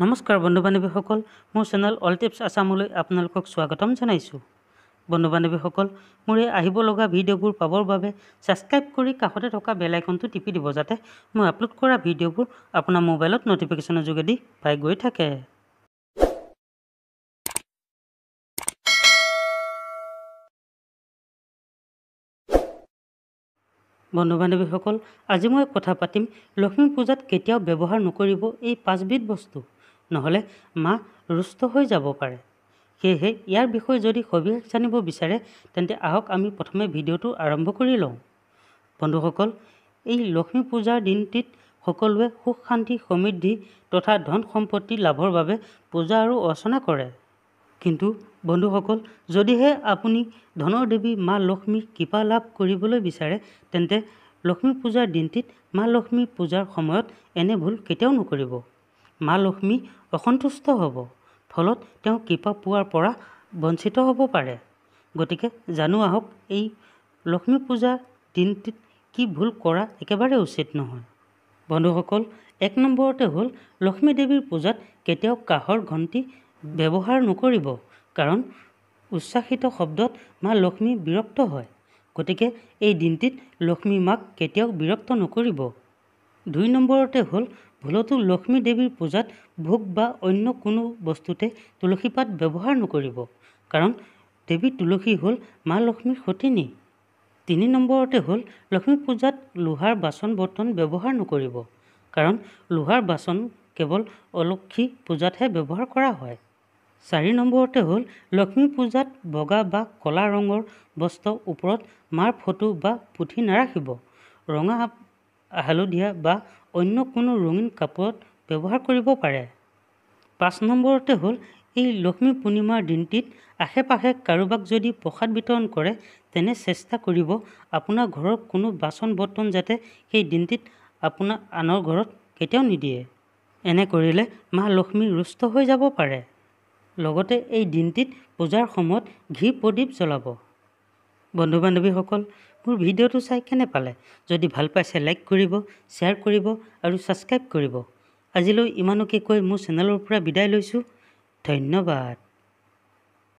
নমস্কাৰ বন্ধু বান্ধৱীসকল মোৰ চেনেল অল টিপছ আছামলৈ আপোনালোকক স্বাগতম জনাইছোঁ বন্ধু বান্ধৱীসকল মোৰ এই আহিব লগা ভিডিঅ'বোৰ পাবৰ বাবে ছাবস্ক্ৰাইব কৰি কাষতে থকা বেল আইকনটো টিপি দিব যাতে মই আপলোড কৰা ভিডিঅ'বোৰ আপোনাৰ মোবাইলত ন'টিফিকেশ্যনৰ যোগেদি পাই গৈ থাকে বন্ধু বান্ধৱীসকল আজি মই কথা পাতিম লক্ষ্মী পূজাত কেতিয়াও ব্যৱহাৰ নকৰিব এই পাঁচবিধ বস্তু নহ'লে মা ৰুষ্ট হৈ যাব পাৰে সেয়েহে ইয়াৰ বিষয়ে যদি সবিশেষ জানিব বিচাৰে তেন্তে আহক আমি প্ৰথমে ভিডিঅ'টো আৰম্ভ কৰি লওঁ বন্ধুসকল এই লক্ষ্মী পূজাৰ দিনটিত সকলোৱে সুখ শান্তি সমৃদ্ধি তথা ধন সম্পত্তি লাভৰ বাবে পূজা আৰু অৰ্চনা কৰে কিন্তু বন্ধুসকল যদিহে আপুনি ধনৰ দেৱী মা লক্ষ্মীক কৃপা লাভ কৰিবলৈ বিচাৰে তেন্তে লক্ষ্মী পূজাৰ দিনটিত মা লক্ষ্মী পূজাৰ সময়ত এনে ভুল কেতিয়াও নকৰিব মা লক্ষ্মী অসন্তুষ্ট হ'ব ফলত তেওঁ কৃপা পোৱাৰ পৰা বঞ্চিত হ'ব পাৰে গতিকে জানো আহক এই লক্ষ্মী পূজাৰ দিনটিত কি ভুল কৰা একেবাৰে উচিত নহয় বন্ধুসকল এক নম্বৰতে হ'ল লক্ষ্মীদেৱীৰ পূজাত কেতিয়াও কাহৰ ঘণ্টি ব্যৱহাৰ নকৰিব কাৰণ উচ্ছাসিত শব্দত মা লক্ষ্মী বিৰক্ত হয় গতিকে এই দিনটিত লক্ষ্মী মাক কেতিয়াও বিৰক্ত নকৰিব দুই নম্বৰতে হ'ল ভুলতো লক্ষ্মী দেৱীৰ পূজাত ভোগ বা অন্য কোনো বস্তুতে তুলসী পাত ব্যৱহাৰ নকৰিব কাৰণ দেৱী তুলসী হ'ল মা লক্ষ্মীৰ সতিনী তিনি নম্বৰতে হ'ল লক্ষ্মী পূজাত লোহাৰ বাচন বৰ্তন ব্যৱহাৰ নকৰিব কাৰণ লোহাৰ বাচন কেৱল অলক্ষী পূজাতহে ব্যৱহাৰ কৰা হয় চাৰি নম্বৰতে হ'ল লক্ষ্মী পূজাত বগা বা ক'লা ৰঙৰ বস্ত্ৰ ওপৰত মাৰ ফটো বা পুথি নাৰাখিব ৰঙা হালধীয়া বা অন্য কোনো ৰঙীন কাপোৰত ব্যৱহাৰ কৰিব পাৰে পাঁচ নম্বৰতে হ'ল এই লক্ষ্মী পূৰ্ণিমাৰ দিনটিত আশে পাশে কাৰোবাক যদি প্ৰসাদ বিতৰণ কৰে তেনে চেষ্টা কৰিব আপোনাৰ ঘৰৰ কোনো বাচন বৰ্তন যাতে সেই দিনটিত আপোনাৰ আনৰ ঘৰত কেতিয়াও নিদিয়ে এনে কৰিলে মা লক্ষ্মী ৰুষ্ট হৈ যাব পাৰে লগতে এই দিনটিত পূজাৰ সময়ত ঘি প্ৰদীপ জ্বলাব বন্ধু বান্ধৱীসকল মোৰ ভিডিঅ'টো চাই কেনে পালে যদি ভাল পাইছে লাইক কৰিব শ্বেয়াৰ কৰিব আৰু ছাবস্ক্ৰাইব কৰিব আজিলৈ ইমানকে কৈ মোৰ চেনেলৰ পৰা বিদায় লৈছোঁ ধন্যবাদ